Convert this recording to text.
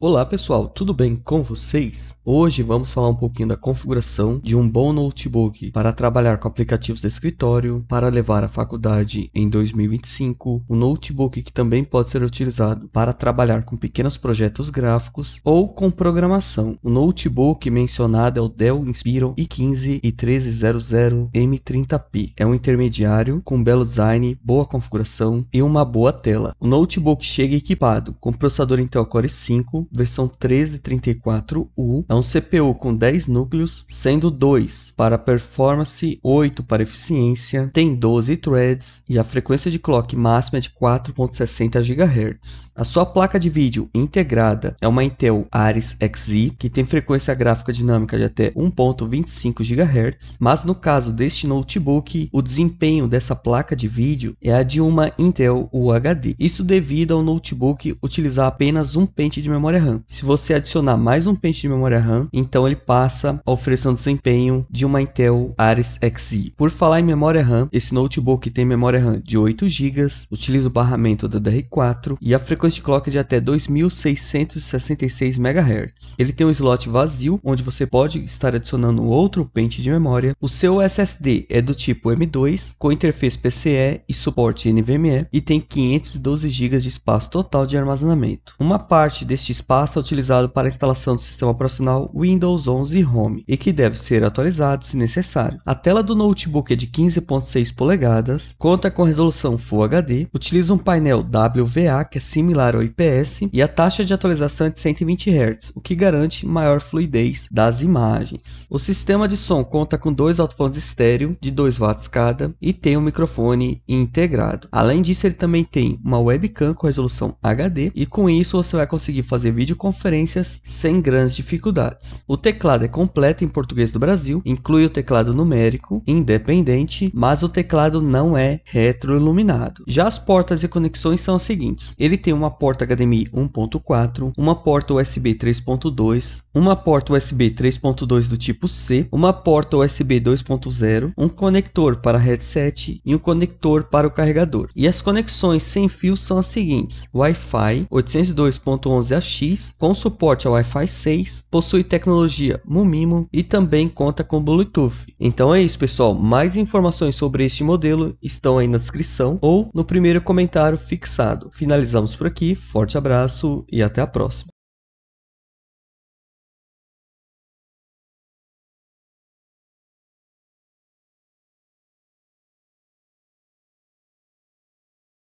Olá pessoal, tudo bem com vocês? Hoje vamos falar um pouquinho da configuração de um bom notebook para trabalhar com aplicativos de escritório, para levar à faculdade em 2025, um notebook que também pode ser utilizado para trabalhar com pequenos projetos gráficos ou com programação. O notebook mencionado é o Dell Inspiron i15 e 1300 M30P. É um intermediário com belo design, boa configuração e uma boa tela. O notebook chega equipado com processador Intel Core 5 versão 1334U. É um CPU com 10 núcleos, sendo 2 para performance, 8 para eficiência, tem 12 threads e a frequência de clock máxima é de 4.60 GHz. A sua placa de vídeo integrada é uma Intel Ares Xe, que tem frequência gráfica dinâmica de até 1.25 GHz, mas no caso deste notebook, o desempenho dessa placa de vídeo é a de uma Intel UHD. Isso devido ao notebook utilizar apenas um pente de memória memória RAM. Se você adicionar mais um pente de memória RAM, então ele passa a oferecer um desempenho de uma Intel Ares Xe. Por falar em memória RAM, esse notebook tem memória RAM de 8 GB, utiliza o barramento DDR4 e a frequência de clock é de até 2666 MHz. Ele tem um slot vazio, onde você pode estar adicionando outro pente de memória. O seu SSD é do tipo M2, com interface PCE e suporte NVMe, e tem 512 GB de espaço total de armazenamento. Uma parte deste espaço espaço utilizado para a instalação do sistema operacional Windows 11 Home e que deve ser atualizado se necessário. A tela do notebook é de 15.6 polegadas, conta com resolução Full HD, utiliza um painel WVA que é similar ao IPS e a taxa de atualização é de 120 Hz, o que garante maior fluidez das imagens. O sistema de som conta com dois alto-fones estéreo de 2 watts cada e tem um microfone integrado. Além disso, ele também tem uma webcam com resolução HD e com isso você vai conseguir fazer videoconferências sem grandes dificuldades. O teclado é completo em português do Brasil, inclui o teclado numérico, independente, mas o teclado não é retroiluminado. Já as portas e conexões são as seguintes. Ele tem uma porta HDMI 1.4, uma porta USB 3.2, uma porta USB 3.2 do tipo C, uma porta USB 2.0, um conector para headset e um conector para o carregador. E as conexões sem fio são as seguintes: Wi-Fi 802.11ax com suporte ao Wi-Fi 6, possui tecnologia Mumimo e também conta com Bluetooth. Então é isso pessoal, mais informações sobre este modelo estão aí na descrição ou no primeiro comentário fixado. Finalizamos por aqui, forte abraço e até a próxima.